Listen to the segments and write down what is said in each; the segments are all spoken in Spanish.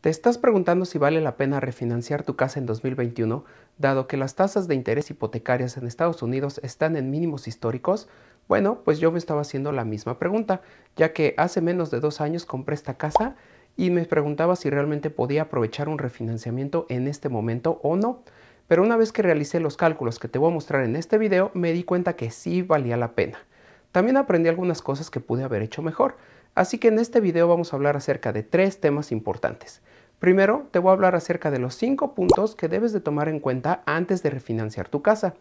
¿Te estás preguntando si vale la pena refinanciar tu casa en 2021, dado que las tasas de interés hipotecarias en Estados Unidos están en mínimos históricos? Bueno, pues yo me estaba haciendo la misma pregunta, ya que hace menos de dos años compré esta casa y me preguntaba si realmente podía aprovechar un refinanciamiento en este momento o no. Pero una vez que realicé los cálculos que te voy a mostrar en este video, me di cuenta que sí valía la pena. También aprendí algunas cosas que pude haber hecho mejor Así que en este video vamos a hablar acerca de tres temas importantes. Primero, te voy a hablar acerca de los cinco puntos que debes de tomar en cuenta antes de refinanciar tu casa.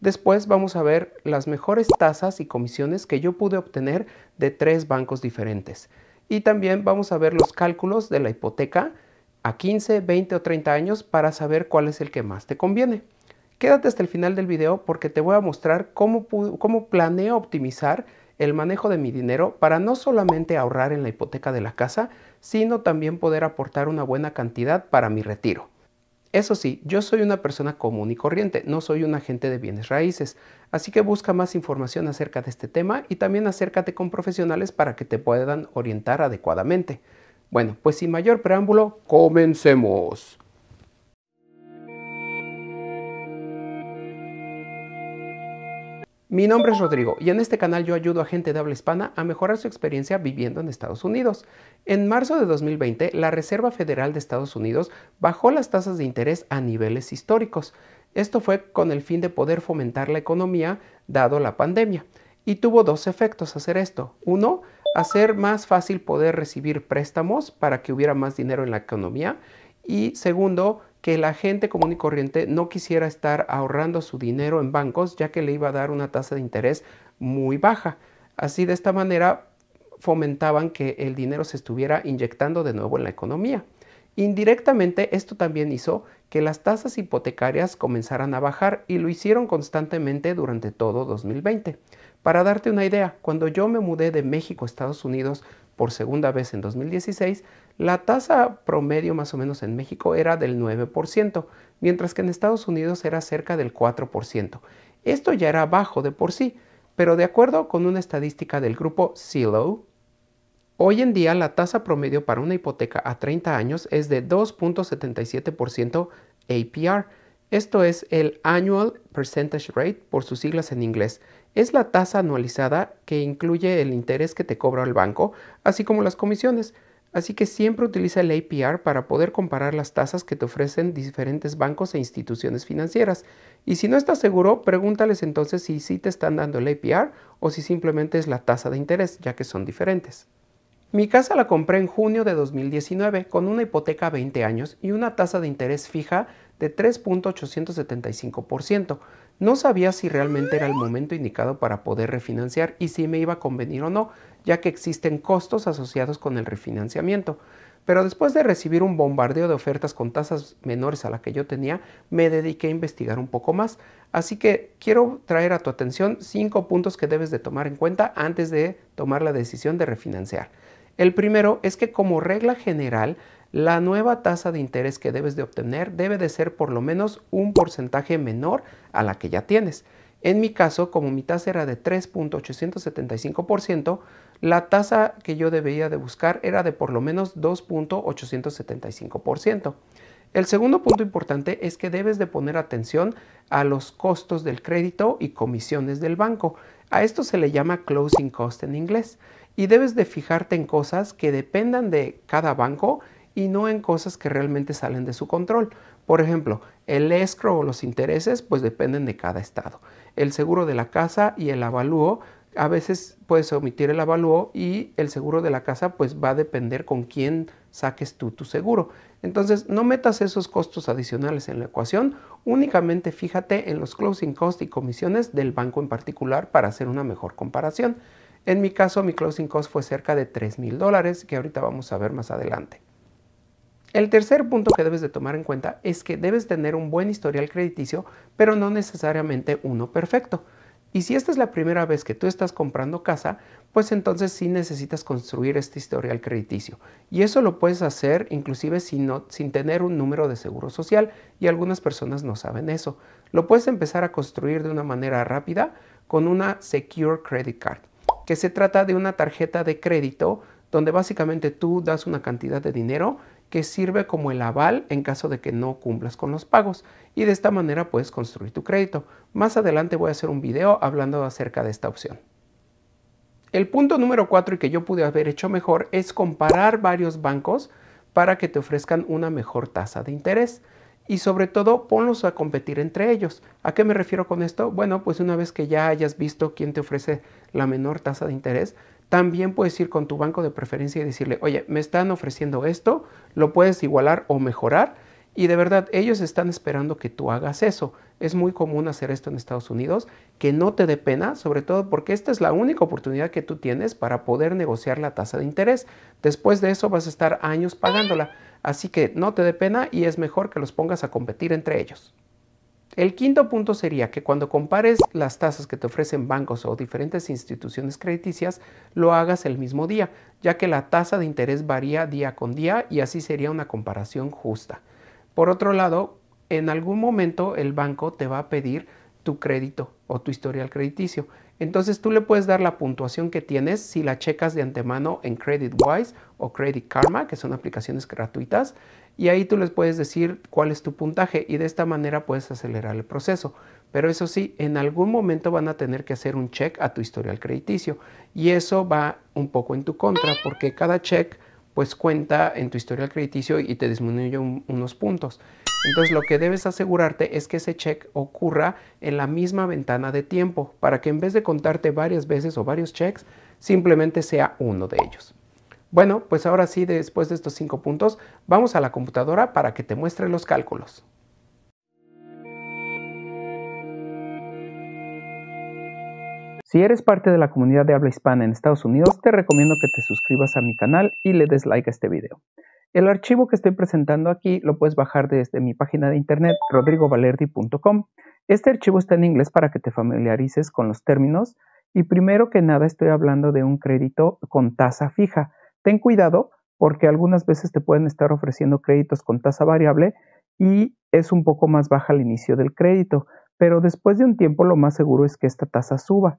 Después vamos a ver las mejores tasas y comisiones que yo pude obtener de tres bancos diferentes. Y también vamos a ver los cálculos de la hipoteca a 15, 20 o 30 años para saber cuál es el que más te conviene. Quédate hasta el final del video porque te voy a mostrar cómo, cómo planeo optimizar el manejo de mi dinero para no solamente ahorrar en la hipoteca de la casa, sino también poder aportar una buena cantidad para mi retiro. Eso sí, yo soy una persona común y corriente, no soy un agente de bienes raíces, así que busca más información acerca de este tema y también acércate con profesionales para que te puedan orientar adecuadamente. Bueno, pues sin mayor preámbulo, comencemos. Mi nombre es Rodrigo y en este canal yo ayudo a gente de habla hispana a mejorar su experiencia viviendo en Estados Unidos. En marzo de 2020, la Reserva Federal de Estados Unidos bajó las tasas de interés a niveles históricos. Esto fue con el fin de poder fomentar la economía dado la pandemia. Y tuvo dos efectos hacer esto. Uno, hacer más fácil poder recibir préstamos para que hubiera más dinero en la economía. Y segundo, que la gente común y corriente no quisiera estar ahorrando su dinero en bancos ya que le iba a dar una tasa de interés muy baja. Así de esta manera fomentaban que el dinero se estuviera inyectando de nuevo en la economía. Indirectamente esto también hizo que las tasas hipotecarias comenzaran a bajar y lo hicieron constantemente durante todo 2020. Para darte una idea, cuando yo me mudé de México a Estados Unidos por segunda vez en 2016, la tasa promedio más o menos en México era del 9%, mientras que en Estados Unidos era cerca del 4%. Esto ya era bajo de por sí, pero de acuerdo con una estadística del grupo CELO, hoy en día la tasa promedio para una hipoteca a 30 años es de 2.77% APR. Esto es el Annual Percentage Rate por sus siglas en inglés, es la tasa anualizada que incluye el interés que te cobra el banco, así como las comisiones. Así que siempre utiliza el APR para poder comparar las tasas que te ofrecen diferentes bancos e instituciones financieras. Y si no estás seguro, pregúntales entonces si sí te están dando el APR o si simplemente es la tasa de interés, ya que son diferentes. Mi casa la compré en junio de 2019 con una hipoteca a 20 años y una tasa de interés fija de 3.875%. No sabía si realmente era el momento indicado para poder refinanciar y si me iba a convenir o no, ya que existen costos asociados con el refinanciamiento. Pero después de recibir un bombardeo de ofertas con tasas menores a la que yo tenía, me dediqué a investigar un poco más. Así que quiero traer a tu atención cinco puntos que debes de tomar en cuenta antes de tomar la decisión de refinanciar. El primero es que como regla general, la nueva tasa de interés que debes de obtener debe de ser por lo menos un porcentaje menor a la que ya tienes. En mi caso, como mi tasa era de 3.875%, la tasa que yo debía de buscar era de por lo menos 2.875%. El segundo punto importante es que debes de poner atención a los costos del crédito y comisiones del banco. A esto se le llama closing cost en inglés y debes de fijarte en cosas que dependan de cada banco y no en cosas que realmente salen de su control. Por ejemplo, el escro o los intereses pues dependen de cada estado. El seguro de la casa y el avalúo, a veces puedes omitir el avalúo y el seguro de la casa pues va a depender con quién saques tú tu seguro. Entonces no metas esos costos adicionales en la ecuación, únicamente fíjate en los closing cost y comisiones del banco en particular para hacer una mejor comparación. En mi caso mi closing cost fue cerca de $3,000, mil dólares que ahorita vamos a ver más adelante. El tercer punto que debes de tomar en cuenta es que debes tener un buen historial crediticio, pero no necesariamente uno perfecto. Y si esta es la primera vez que tú estás comprando casa, pues entonces sí necesitas construir este historial crediticio. Y eso lo puedes hacer inclusive sin, sin tener un número de seguro social y algunas personas no saben eso. Lo puedes empezar a construir de una manera rápida con una Secure Credit Card, que se trata de una tarjeta de crédito donde básicamente tú das una cantidad de dinero que sirve como el aval en caso de que no cumplas con los pagos y de esta manera puedes construir tu crédito. Más adelante voy a hacer un video hablando acerca de esta opción. El punto número 4 y que yo pude haber hecho mejor es comparar varios bancos para que te ofrezcan una mejor tasa de interés y sobre todo ponlos a competir entre ellos. ¿A qué me refiero con esto? Bueno, pues una vez que ya hayas visto quién te ofrece la menor tasa de interés, también puedes ir con tu banco de preferencia y decirle, oye, me están ofreciendo esto, lo puedes igualar o mejorar. Y de verdad, ellos están esperando que tú hagas eso. Es muy común hacer esto en Estados Unidos, que no te dé pena, sobre todo porque esta es la única oportunidad que tú tienes para poder negociar la tasa de interés. Después de eso vas a estar años pagándola. Así que no te dé pena y es mejor que los pongas a competir entre ellos. El quinto punto sería que cuando compares las tasas que te ofrecen bancos o diferentes instituciones crediticias, lo hagas el mismo día, ya que la tasa de interés varía día con día y así sería una comparación justa. Por otro lado, en algún momento el banco te va a pedir tu crédito o tu historial crediticio. Entonces tú le puedes dar la puntuación que tienes si la checas de antemano en CreditWise o Credit Karma, que son aplicaciones gratuitas y ahí tú les puedes decir cuál es tu puntaje y de esta manera puedes acelerar el proceso. Pero eso sí, en algún momento van a tener que hacer un check a tu historial crediticio y eso va un poco en tu contra porque cada check pues cuenta en tu historial crediticio y te disminuye unos puntos. Entonces lo que debes asegurarte es que ese check ocurra en la misma ventana de tiempo para que en vez de contarte varias veces o varios checks, simplemente sea uno de ellos. Bueno, pues ahora sí, después de estos cinco puntos, vamos a la computadora para que te muestre los cálculos. Si eres parte de la comunidad de habla hispana en Estados Unidos, te recomiendo que te suscribas a mi canal y le des like a este video. El archivo que estoy presentando aquí lo puedes bajar desde mi página de internet rodrigovalerdi.com. Este archivo está en inglés para que te familiarices con los términos y primero que nada estoy hablando de un crédito con tasa fija ten cuidado porque algunas veces te pueden estar ofreciendo créditos con tasa variable y es un poco más baja al inicio del crédito, pero después de un tiempo lo más seguro es que esta tasa suba,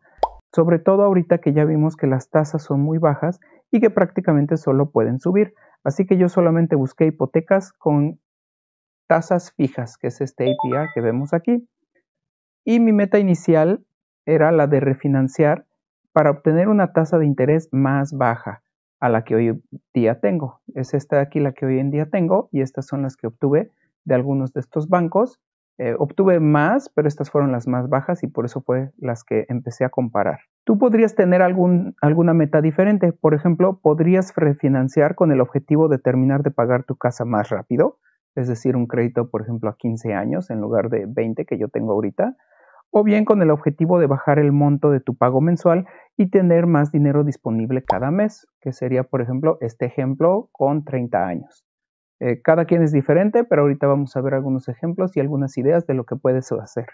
sobre todo ahorita que ya vimos que las tasas son muy bajas y que prácticamente solo pueden subir. Así que yo solamente busqué hipotecas con tasas fijas, que es este APR que vemos aquí. Y mi meta inicial era la de refinanciar para obtener una tasa de interés más baja a la que hoy día tengo. Es esta de aquí la que hoy en día tengo y estas son las que obtuve de algunos de estos bancos. Eh, obtuve más, pero estas fueron las más bajas y por eso fue las que empecé a comparar. Tú podrías tener algún, alguna meta diferente. Por ejemplo, podrías refinanciar con el objetivo de terminar de pagar tu casa más rápido, es decir, un crédito, por ejemplo, a 15 años en lugar de 20 que yo tengo ahorita o bien con el objetivo de bajar el monto de tu pago mensual y tener más dinero disponible cada mes, que sería, por ejemplo, este ejemplo con 30 años. Eh, cada quien es diferente, pero ahorita vamos a ver algunos ejemplos y algunas ideas de lo que puedes hacer.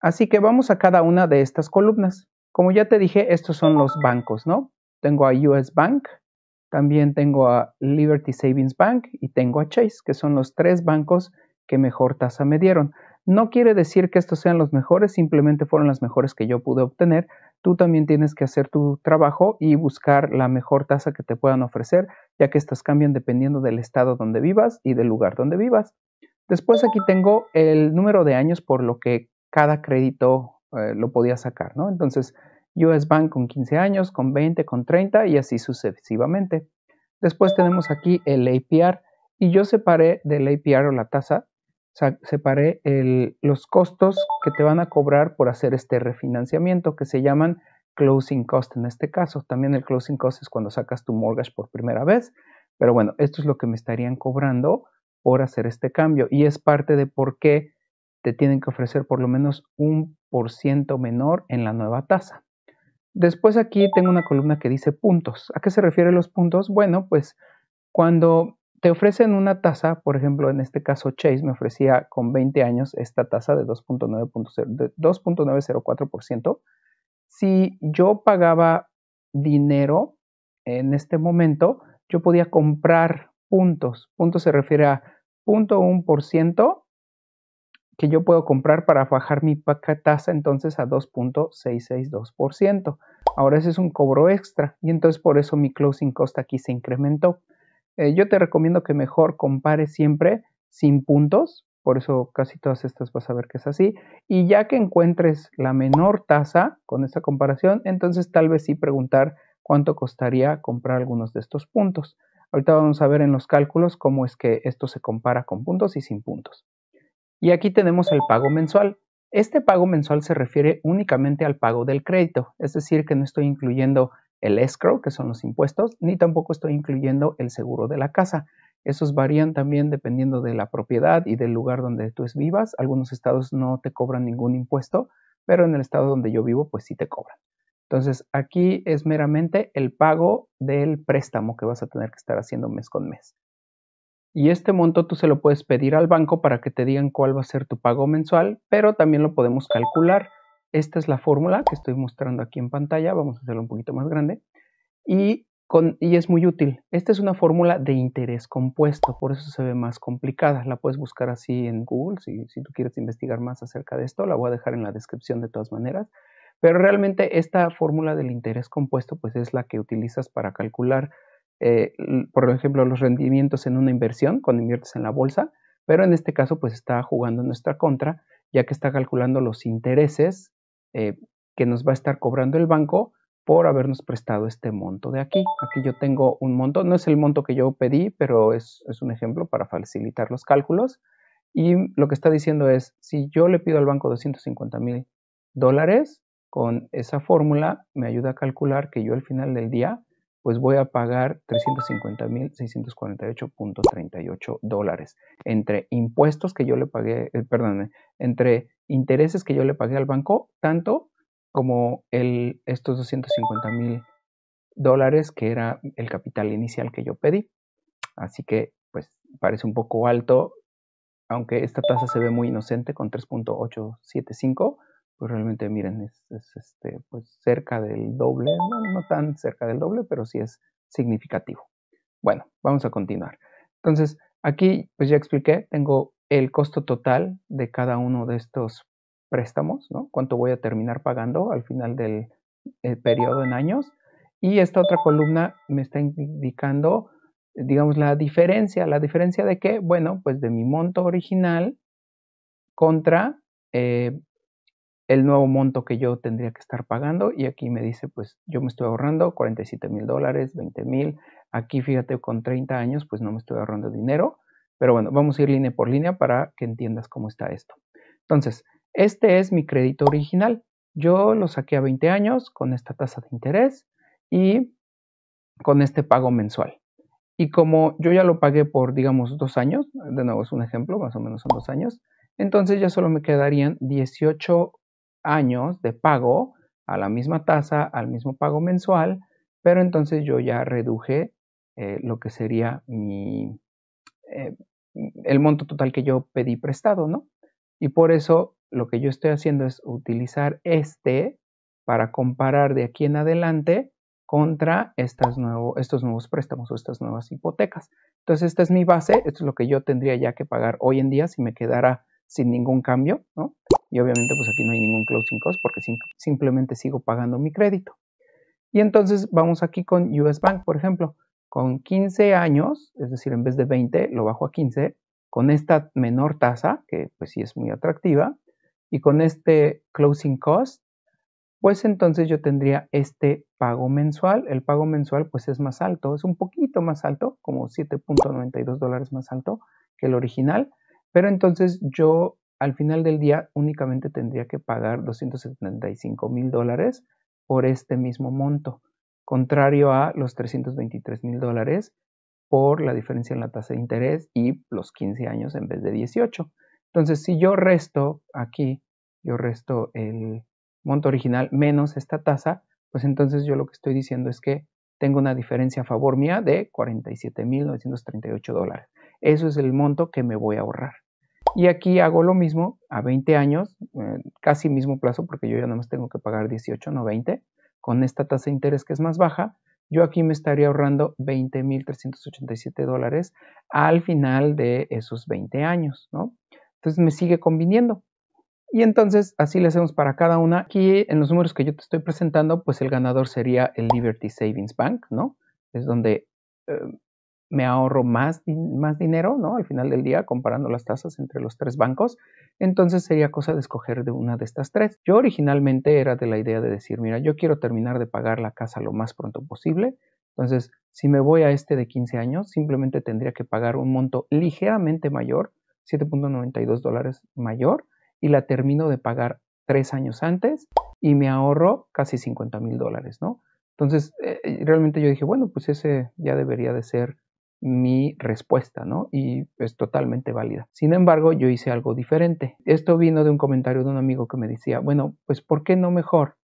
Así que vamos a cada una de estas columnas. Como ya te dije, estos son los bancos, ¿no? Tengo a US Bank, también tengo a Liberty Savings Bank y tengo a Chase, que son los tres bancos que mejor tasa me dieron. No quiere decir que estos sean los mejores, simplemente fueron las mejores que yo pude obtener. Tú también tienes que hacer tu trabajo y buscar la mejor tasa que te puedan ofrecer, ya que estas cambian dependiendo del estado donde vivas y del lugar donde vivas. Después aquí tengo el número de años por lo que cada crédito eh, lo podía sacar, ¿no? Entonces, US Bank con 15 años, con 20, con 30 y así sucesivamente. Después tenemos aquí el APR y yo separé del APR o la tasa separé los costos que te van a cobrar por hacer este refinanciamiento que se llaman closing cost en este caso. También el closing cost es cuando sacas tu mortgage por primera vez. Pero bueno, esto es lo que me estarían cobrando por hacer este cambio y es parte de por qué te tienen que ofrecer por lo menos un por ciento menor en la nueva tasa. Después aquí tengo una columna que dice puntos. ¿A qué se refiere los puntos? Bueno, pues cuando te ofrecen una tasa, por ejemplo, en este caso Chase me ofrecía con 20 años esta tasa de 2.904%. Si yo pagaba dinero en este momento, yo podía comprar puntos. Puntos se refiere a 0.1% que yo puedo comprar para bajar mi tasa entonces a 2.662%. Ahora ese es un cobro extra y entonces por eso mi closing cost aquí se incrementó. Eh, yo te recomiendo que mejor compares siempre sin puntos, por eso casi todas estas vas a ver que es así. Y ya que encuentres la menor tasa con esa comparación, entonces tal vez sí preguntar cuánto costaría comprar algunos de estos puntos. Ahorita vamos a ver en los cálculos cómo es que esto se compara con puntos y sin puntos. Y aquí tenemos el pago mensual. Este pago mensual se refiere únicamente al pago del crédito, es decir, que no estoy incluyendo el escrow, que son los impuestos, ni tampoco estoy incluyendo el seguro de la casa. Esos varían también dependiendo de la propiedad y del lugar donde tú vivas. Algunos estados no te cobran ningún impuesto, pero en el estado donde yo vivo, pues sí te cobran. Entonces, aquí es meramente el pago del préstamo que vas a tener que estar haciendo mes con mes. Y este monto tú se lo puedes pedir al banco para que te digan cuál va a ser tu pago mensual, pero también lo podemos calcular. Esta es la fórmula que estoy mostrando aquí en pantalla. Vamos a hacerlo un poquito más grande. Y, es muy útil. Esta es una fórmula de interés compuesto, por eso se ve más complicada. La puedes buscar así en Google si, tú quieres investigar más acerca de esto. La voy a dejar en la descripción de todas maneras. Pero realmente esta fórmula del interés compuesto pues es la que utilizas para calcular, eh, por ejemplo, los rendimientos en una inversión cuando inviertes en la bolsa, pero en este caso pues está jugando en nuestra contra, ya que está calculando los intereses eh, que nos va a estar cobrando el banco por habernos prestado este monto de aquí. Aquí yo tengo un monto, no es el monto que yo pedí, pero es, es un ejemplo para facilitar los cálculos. Y lo que está diciendo es, si yo le pido al banco 250 mil dólares, con esa fórmula me ayuda a calcular que yo al final del día pues voy a pagar 350.648.38 dólares entre impuestos que yo le pagué, eh, perdón, entre intereses que yo le pagué al banco, tanto como el, estos $250,000 mil dólares que era el capital inicial que yo pedí. Así que, pues, parece un poco alto, aunque esta tasa se ve muy inocente con 3.875 pues realmente miren, es, este, pues cerca del doble, no, tan cerca del doble, pero sí es significativo. Bueno, vamos a continuar. Entonces, aquí pues ya expliqué, tengo el costo total de cada uno de estos préstamos, ¿no? Cuánto voy a terminar pagando al final del eh, periodo en años. Y esta otra columna me está indicando, digamos, la diferencia. ¿La diferencia de qué? Bueno, pues de mi monto original contra eh, el nuevo monto que yo tendría que estar pagando y aquí me dice, pues yo me estoy ahorrando 47 mil dólares, 20 mil, aquí fíjate con 30 años pues no me estoy ahorrando dinero, pero bueno, vamos a ir línea por línea para que entiendas cómo está esto. Entonces, este es mi crédito original. Yo lo saqué a 20 años con esta tasa de interés y con este pago mensual. Y como yo ya lo pagué por, digamos, dos años, de nuevo es un ejemplo, más o menos son dos años, entonces ya solo me quedarían 18 años de pago a la misma tasa, al mismo pago mensual, pero entonces yo ya reduje eh, lo que sería mi, eh, el monto total que yo pedí prestado, ¿no? Y por eso lo que yo estoy haciendo es utilizar este para comparar de aquí en adelante contra estos nuevos préstamos o estas nuevas hipotecas. Entonces, esta es mi base, esto es lo que yo tendría ya que pagar hoy en día si me quedara sin ningún cambio, ¿no? y obviamente pues aquí no hay ningún closing cost porque simplemente sigo pagando mi crédito. Y entonces vamos aquí con US Bank, por ejemplo, con 15 años, es decir, en vez de 20 lo bajo a 15, con esta menor tasa, que pues sí es muy atractiva, y con este closing cost, pues entonces yo tendría este pago mensual. El pago mensual pues es más alto, es un poquito más alto, como 7.92 dólares más alto que el original, pero entonces yo al final del día únicamente tendría que pagar 275 mil dólares por este mismo monto, contrario a los 323 mil dólares por la diferencia en la tasa de interés y los 15 años en vez de 18. Entonces, si yo resto aquí, yo resto el monto original menos esta tasa, pues entonces yo lo que estoy diciendo es que tengo una diferencia a favor mía de mil 938 dólares. Eso es el monto que me voy a ahorrar. Y aquí hago lo mismo a 20 años, eh, casi mismo plazo, porque yo ya nada más tengo que pagar 18, no 20. Con esta tasa de interés que es más baja, yo aquí me estaría ahorrando 20.387 dólares al final de esos 20 años, ¿no? Entonces me sigue conviniendo. Y entonces así le hacemos para cada una. Aquí en los números que yo te estoy presentando, pues el ganador sería el Liberty Savings Bank, ¿no? Es donde eh, me ahorro más, más dinero, ¿no? Al final del día, comparando las tasas entre los tres bancos, entonces sería cosa de escoger de una de estas tres. Yo originalmente era de la idea de decir, mira, yo quiero terminar de pagar la casa lo más pronto posible, entonces si me voy a este de 15 años, simplemente tendría que pagar un monto ligeramente mayor, 7.92 dólares mayor, y la termino de pagar tres años antes y me ahorro casi 50 mil dólares, ¿no? Entonces, eh, eh, realmente yo dije, bueno, pues ese ya debería de ser mi respuesta, ¿no? Y es totalmente válida. Sin embargo, yo hice algo diferente. Esto vino de un comentario de un amigo que me decía, bueno, pues ¿por qué no mejor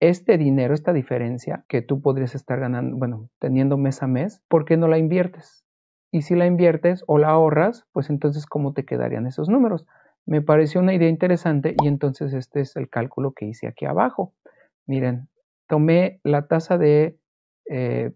este dinero, esta diferencia que tú podrías estar ganando, bueno, teniendo mes a mes, ¿por qué no la inviertes? Y si la inviertes o la ahorras, pues entonces ¿cómo te quedarían esos números? Me pareció una idea interesante y entonces este es el cálculo que hice aquí abajo. Miren, tomé la tasa de eh,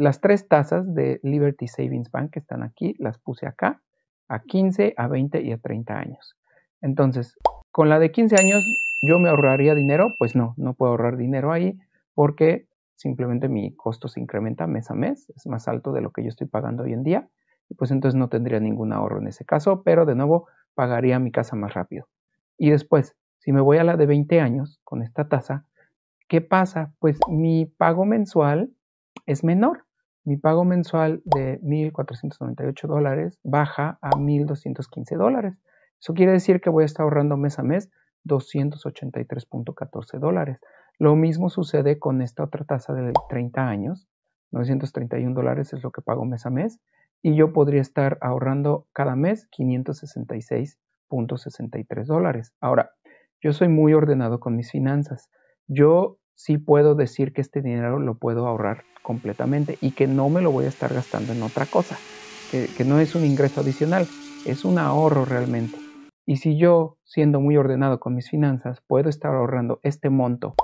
las tres tasas de Liberty Savings Bank que están aquí, las puse acá, a 15, a 20 y a 30 años. Entonces, con la de 15 años, ¿yo me ahorraría dinero? Pues no, no puedo ahorrar dinero ahí porque simplemente mi costo se incrementa mes a mes, es más alto de lo que yo estoy pagando hoy en día, y pues entonces no tendría ningún ahorro en ese caso, pero de nuevo pagaría mi casa más rápido. Y después, si me voy a la de 20 años con esta tasa, ¿qué pasa? Pues mi pago mensual es menor, mi pago mensual de 1.498 dólares baja a 1.215 dólares. Eso quiere decir que voy a estar ahorrando mes a mes 283.14 dólares. Lo mismo sucede con esta otra tasa de 30 años. 931 dólares es lo que pago mes a mes. Y yo podría estar ahorrando cada mes 566.63 dólares. Ahora, yo soy muy ordenado con mis finanzas. Yo sí puedo decir que este dinero lo puedo ahorrar completamente y que no me lo voy a estar gastando en otra cosa, que, no es un ingreso adicional, es un ahorro realmente. Y si yo, siendo muy ordenado con mis finanzas, puedo estar ahorrando este monto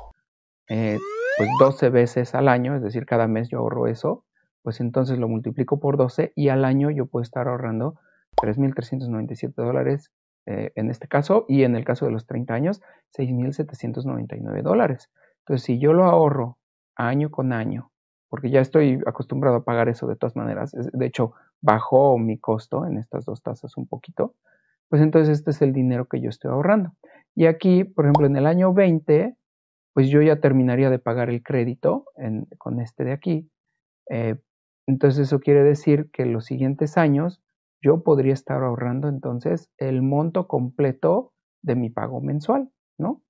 eh, pues 12 veces al año, es decir, cada mes yo ahorro eso, pues entonces lo multiplico por 12 y al año yo puedo estar ahorrando 3.397 dólares eh, en este caso y en el caso de los 30 años, 6.799 dólares. Entonces, si yo lo ahorro año con año, porque ya estoy acostumbrado a pagar eso de todas maneras, de hecho, bajó mi costo en estas dos tasas un poquito, pues entonces este es el dinero que yo estoy ahorrando. Y aquí, por ejemplo, en el año 20, pues yo ya terminaría de pagar el crédito con este de aquí. Eh, entonces eso quiere decir que los siguientes años yo podría estar ahorrando entonces el monto completo de mi pago mensual, ¿no?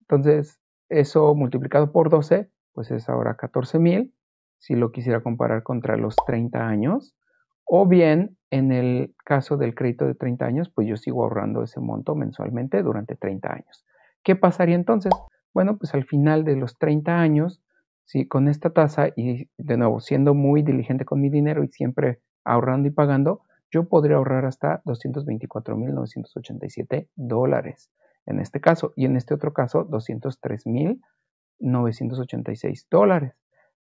Entonces, eso multiplicado por 12, pues es ahora 14.000, si lo quisiera comparar contra los 30 años. O bien, en el caso del crédito de 30 años, pues yo sigo ahorrando ese monto mensualmente durante 30 años. ¿Qué pasaría entonces? Bueno, pues al final de los 30 años, si con esta tasa y de nuevo siendo muy diligente con mi dinero y siempre ahorrando y pagando, yo podría ahorrar hasta 224.987 dólares en este caso, y en este otro caso 203.986 dólares.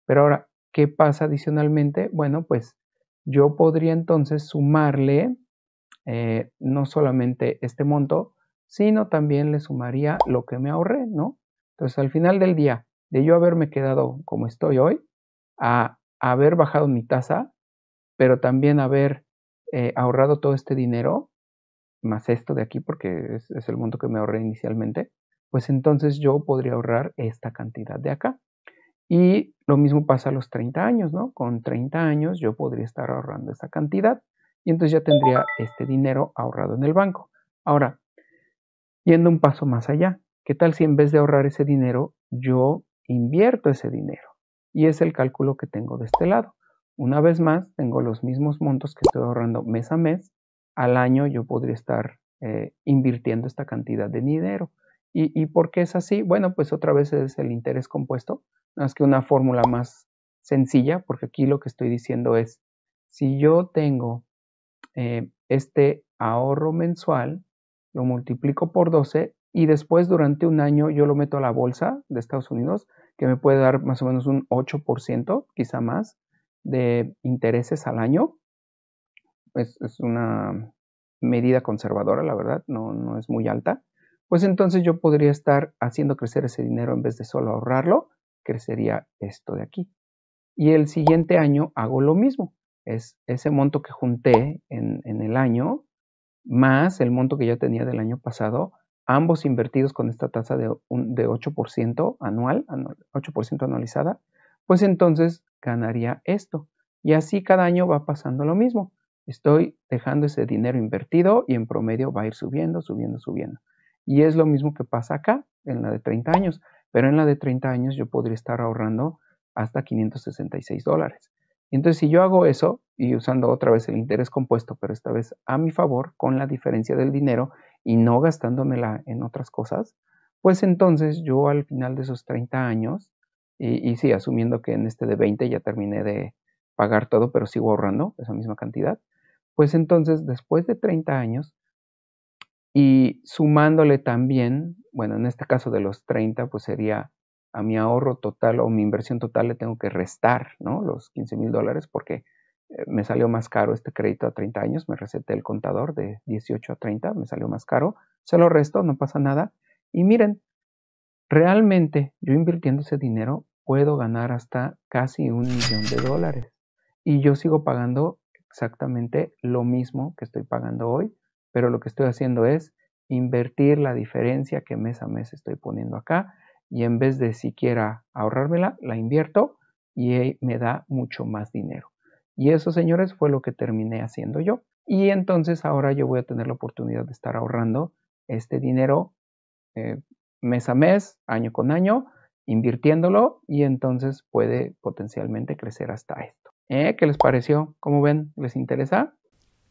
Pero ahora, ¿qué pasa adicionalmente? Bueno, pues yo podría entonces sumarle eh, no solamente este monto, sino también le sumaría lo que me ahorré, ¿no? Entonces, al final del día, de yo haberme quedado como estoy hoy, a haber bajado mi tasa, pero también haber eh, ahorrado todo este dinero, más esto de aquí, porque es, el monto que me ahorré inicialmente, pues entonces yo podría ahorrar esta cantidad de acá. Y lo mismo pasa a los 30 años, ¿no? Con 30 años yo podría estar ahorrando esa cantidad y entonces ya tendría este dinero ahorrado en el banco. Ahora, yendo un paso más allá, ¿qué tal si en vez de ahorrar ese dinero yo invierto ese dinero? Y es el cálculo que tengo de este lado. Una vez más, tengo los mismos montos que estoy ahorrando mes a mes, al año yo podría estar eh, invirtiendo esta cantidad de dinero. ¿Y, por qué es así? Bueno, pues otra vez es el interés compuesto, más que una fórmula más sencilla, porque aquí lo que estoy diciendo es, si yo tengo eh, este ahorro mensual, lo multiplico por 12 y después durante un año yo lo meto a la bolsa de Estados Unidos, que me puede dar más o menos un 8%, quizá más, de intereses al año es, una medida conservadora, la verdad, no, es muy alta, pues entonces yo podría estar haciendo crecer ese dinero en vez de solo ahorrarlo, crecería esto de aquí. Y el siguiente año hago lo mismo, es ese monto que junté en, el año más el monto que yo tenía del año pasado, ambos invertidos con esta tasa de, de 8% anual, 8% anualizada, pues entonces ganaría esto. Y así cada año va pasando lo mismo estoy dejando ese dinero invertido y en promedio va a ir subiendo, subiendo, subiendo. Y es lo mismo que pasa acá, en la de 30 años, pero en la de 30 años yo podría estar ahorrando hasta 566 dólares. Entonces, si yo hago eso y usando otra vez el interés compuesto, pero esta vez a mi favor, con la diferencia del dinero y no gastándomela en otras cosas, pues entonces yo al final de esos 30 años, y, y sí, asumiendo que en este de 20 ya terminé de pagar todo, pero sigo ahorrando esa misma cantidad, pues entonces después de 30 años y sumándole también, bueno, en este caso de los 30, pues sería a mi ahorro total o mi inversión total le tengo que restar, ¿no? Los 15 mil dólares porque eh, me salió más caro este crédito a 30 años, me receté el contador de 18 a 30, me salió más caro, se lo resto, no pasa nada. Y miren, realmente yo invirtiendo ese dinero puedo ganar hasta casi un millón de dólares y yo sigo pagando exactamente lo mismo que estoy pagando hoy, pero lo que estoy haciendo es invertir la diferencia que mes a mes estoy poniendo acá y en vez de siquiera ahorrármela, la invierto y eh, me da mucho más dinero. Y eso, señores, fue lo que terminé haciendo yo. Y entonces ahora yo voy a tener la oportunidad de estar ahorrando este dinero eh, mes a mes, año con año, invirtiéndolo y entonces puede potencialmente crecer hasta esto. ¿Eh? ¿Qué les pareció? ¿Cómo ven? ¿Les interesa?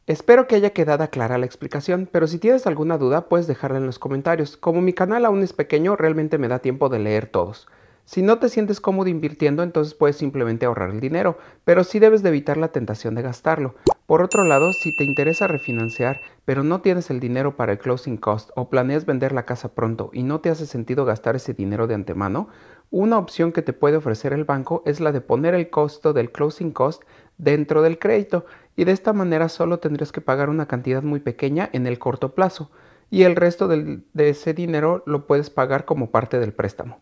Espero que haya quedado clara la explicación, pero si tienes alguna duda puedes dejarla en los comentarios. Como mi canal aún es pequeño, realmente me da tiempo de leer todos. Si no te sientes cómodo invirtiendo, entonces puedes simplemente ahorrar el dinero, pero sí debes de evitar la tentación de gastarlo. Por otro lado, si te interesa refinanciar, pero no tienes el dinero para el closing cost o planeas vender la casa pronto y no te hace sentido gastar ese dinero de antemano, una opción que te puede ofrecer el banco es la de poner el costo del closing cost dentro del crédito y de esta manera solo tendrías que pagar una cantidad muy pequeña en el corto plazo y el resto de ese dinero lo puedes pagar como parte del préstamo.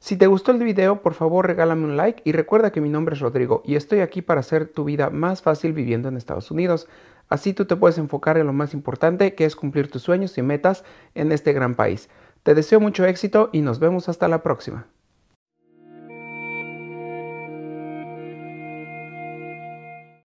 Si te gustó el video, por favor regálame un like y recuerda que mi nombre es Rodrigo y estoy aquí para hacer tu vida más fácil viviendo en Estados Unidos. Así tú te puedes enfocar en lo más importante que es cumplir tus sueños y metas en este gran país. Te deseo mucho éxito y nos vemos hasta la próxima.